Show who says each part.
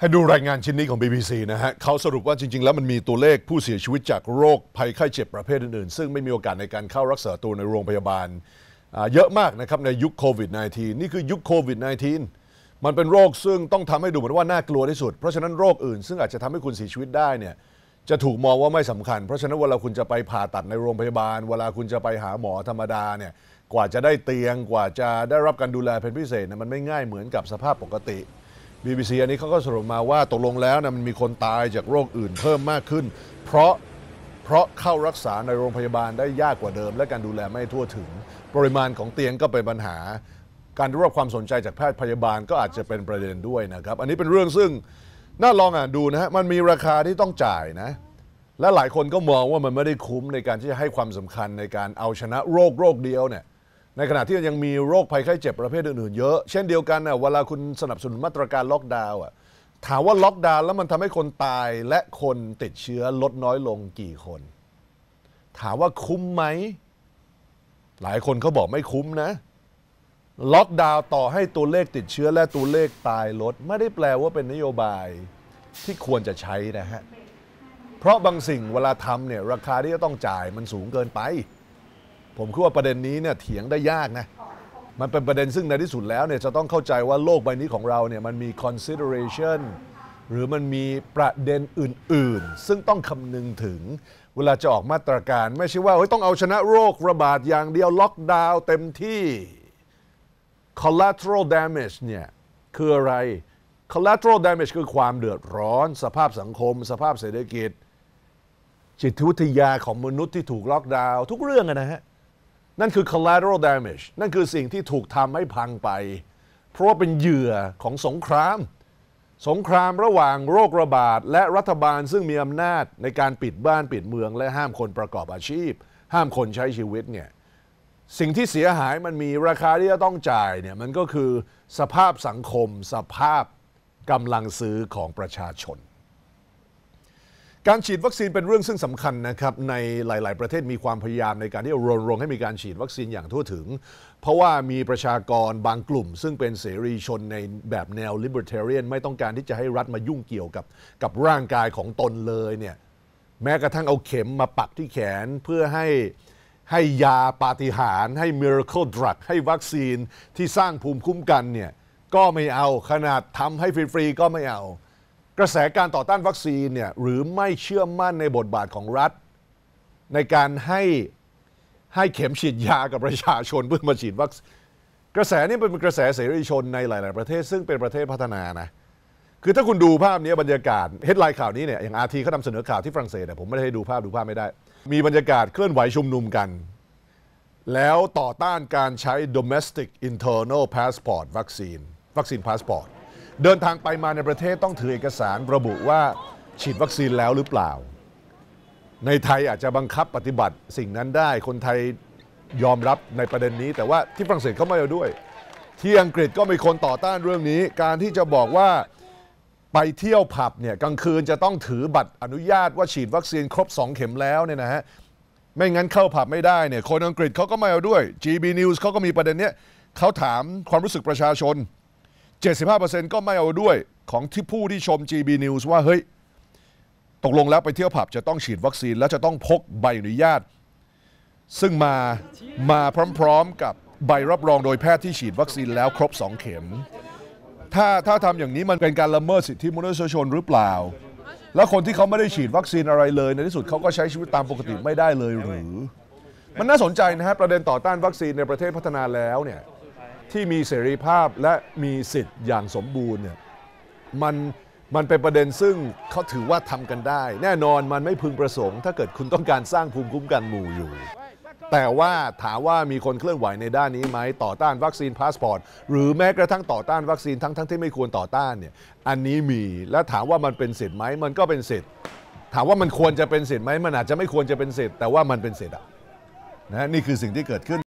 Speaker 1: ให้ดูรายงานชิ้นนี้ของ BBC นะฮะเขาสรุปว่าจริง ๆ แล้วมันมีตัวเลขผู้เสียชีวิตจากโรคภัยไข้เจ็บประเภทอื่นๆ ซึ่งไม่มีโอกาสในการเข้ารักษาตัวในโรงพยาบาลเยอะมากนะครับในยุคโควิด -19 นี่คือยุคโควิด -19 มันเป็นโรคซึ่งต้องทำให้ดูเหมือนว่าน่ากลัวที่สุดเพราะฉะนั้นโรคอื่น ซึ่งอาจจะทำให้คุณเสียชีวิตได้เนี่ยจะถูกมองว่าไม่สำคัญ เพราะฉะนั้นเวลาคุณจะไปผ่าตัดในโรงพยาบาล เวลาคุณจะไปหาหมอธรรมดาเนี่ยกว่าจะได้เตียงกว่าจะได้รับการดูแลเป็นพิเศษนยมันไม่ง่ายเหมือนกับสภาพปกติ BBC อันนี้เขาก็สรุปมาว่าตกลงแล้วนะมันมีคนตายจากโรคอื่นเพิ่มมากขึ้น เพราะเพราะเข้ารักษาในโรงพยาบาลได้ยากกว่าเดิม และการดูแลไม่ทั่วถึง ปริมาณของเตียงก็เป็นปัญหา การดรับความสนใจจากแพทย์พยาบาลก็อาจจะเป็นประเด็นด้วยนะครับ อันนี้เป็นเรื่องซึ่งน่าลองอ่านดูนะฮะ มันมีราคาที่ต้องจ่ายนะและหลายคนก็มองว่ามันไม่ได้คุ้มในการที่จะให้ความสำคัญในการเอาชนะโรคโรคเดียวเนี่ยในขณะที่ยังมีโรคภัยไข้เจ็บประเภทอื่นๆ เยอะเช่นเดียวกันนะเวลาคุณสนับสนุนมาตรการล็อกดาวน์อ่ะถามว่าล็อกดาวน์แล้วมันทำให้คนตาย และคนติดเชื้อลดน้อยลงกี่คน ถามว่าคุ้มไหม หลายคนเขาบอกไม่คุ้มนะ ล็อกดาวน์ต่อให้ตัวเลขติดเชื้อและตัวเลขตายลด ไม่ได้แปลว่าเป็นนโยบายที่ควรจะใช้นะฮะ เพราะบางสิ่งเวลาทำเนี่ยราคาที่จะต้องจ่ายมันสูงเกินไปผมคิดว่าประเด็นนี้เนี่ยเถียงได้ยากนะ มันเป็นประเด็นซึ่งในที่สุดแล้วเนี่ย จะต้องเข้าใจว่าโลกใบนี้ของเราเนี่ย มันมี consideration หรือมันมีประเด็นอื่นๆ ซึ่งต้องคำนึงถึงเวลาจะออกมาตรการไม่ใช่ว่า เฮ้ยต้องเอาชนะโรคระบาดอย่างเดียวล็อกดาวน์เต็มที่ collateral damage เนี่ย คืออะไร collateral damage คือความเดือดร้อน สภาพสังคม สภาพเศรษฐกิจ จิตวิทยาของมนุษย์ที่ถูกล็อกดาวน์ทุกเรื่องนะฮะนั่นคือ collateral damage นั่นคือสิ่งที่ถูกทำให้พังไป เพราะว่าเป็นเหยื่อของสงคราม สงครามระหว่างโรคระบาด และรัฐบาลซึ่งมีอำนาจในการปิดบ้าน ปิดเมือง และห้ามคนประกอบอาชีพ ห้ามคนใช้ชีวิตเนี่ย สิ่งที่เสียหายมันมีราคาที่จะต้องจ่ายเนี่ย มันก็คือสภาพสังคม สภาพกำลังซื้อของประชาชนการฉีดวัคซีนเป็นเรื่องซึ่งสำคัญนะครับ ในหลายๆ ประเทศมีความพยายามในการที่รณรงค์ให้มีการฉีดวัคซีนอย่างทั่วถึง เพราะว่ามีประชากรบางกลุ่ม ซึ่งเป็นเสรีชนในแบบแนว libertarian ไม่ต้องการที่จะให้รัฐมายุ่งเกี่ยวกับกับร่างกายของตนเลยเนี่ยแม้กระทั่งเอาเข็มมาปักที่แขนเพื่อให้ให้ยาปาฏิหาริย์ให้ miracle drug ให้วัคซีนที่สร้างภูมิคุ้มกันเนี่ยก็ไม่เอาขนาดทำให้ฟรีๆก็ไม่เอากระแสการต่อต้านวัคซีนเนี่ยหรือไม่เชื่อมั่นในบทบาทของรัฐ ในการให้ ให้เข็มฉีดยากับประชาชนเพื่อมาฉีดวัคซีน กระแสนี้เป็นกระแสเสรีชนในหลายๆ ประเทศซึ่งเป็นประเทศพัฒนานะคือถ้าคุณดูภาพนี้บรรยากาศเฮดไลน์ข่าวนี้เนี่ยอย่างอาทีเขานำเสนอข่าวที่ฝรั่งเศสเนี่ยผมไม่ได้้ดูภาพดูภาพไม่ได้ มีบรรยากาศเคลื่อนไหวชุมนุมกันแล้วต่อต้านการใช้ domestic internal passport วัคซีนวัคซีนพาสปอร์ตเดินทางไปมาในประเทศต้องถือเอกสารระบุว่าฉีดวัคซีนแล้วหรือเปล่า ในไทยอาจจะบังคับปฏิบัติสิ่งนั้นได้คนไทยยอมรับในประเด็นนี้ แต่ว่าที่ฝรั่งเศสเขาไม่เอาด้วย ที่อังกฤษก็มีคนต่อต้านเรื่องนี้ การที่จะบอกว่าไปเที่ยวผับเนี่ยกลางคืนจะต้องถือบัตรอนุญาตว่าฉีดวัคซีนครบ 2 เข็มแล้วเนี่ยนะฮะไม่งั้นเข้าผับไม่ได้เนี่ยคนอังกฤษเขาก็ไม่เอาด้วย GB News เขาก็มีประเด็นเนี้ยเขาถามความรู้สึกประชาชน75%ก็ไม่เอาด้วยของที่ผู้ที่ชม GB News ว่า เฮ้ย ตกลงแล้วไปเที่ยวผับจะต้องฉีดวัคซีน และจะต้องพกใบอนุญาตซึ่งมามาพร้อมๆกับใบรับรองโดยแพทย์ที่ฉีดวัคซีนแล้วครบ 2 เข็ม ถ้าถ้าทำอย่างนี้มันเป็นการละเมิดสิทธิมนุษยชนหรือเปล่า แล้วคนที่เขาไม่ได้ฉีดวัคซีนอะไรเลย ในที่สุดเขาก็ใช้ชีวิตตามปกติไม่ได้เลยหรือมันน่าสนใจนะฮะประเด็นต่อต้านวัคซีนในประเทศพัฒนาแล้วเนี่ยที่มีเสรีภาพและมีสิทธิ์อย่างสมบูรณ์เนี่ยมันมันเป็นประเด็นซึ่งเขาถือว่าทำกันได้ แน่นอนมันไม่พึงประสงค์ ถ้าเกิดคุณต้องการสร้างภูมิคุ้มกันหมู่อยู่ แต่ว่าถามว่ามีคนเคลื่อนไหวในด้านนี้ไหมต่อต้านวัคซีนพาสปอร์ตหรือแม้กระทั่งต่อต้านวัคซีนทั้งทั้งที่ไม่ควรต่อต้านเนี่ยอันนี้มีและถามว่ามันเป็นสิทธิ์ไหมมันก็เป็นสิทธิ์ ถามว่ามันควรจะเป็นสิทธิ์ไหมมันอาจจะไม่ควรจะเป็นสิทธิ์แต่ว่ามันเป็นสิทธิ์อะนะนี่คือสิ่งที่เกิดขึ้น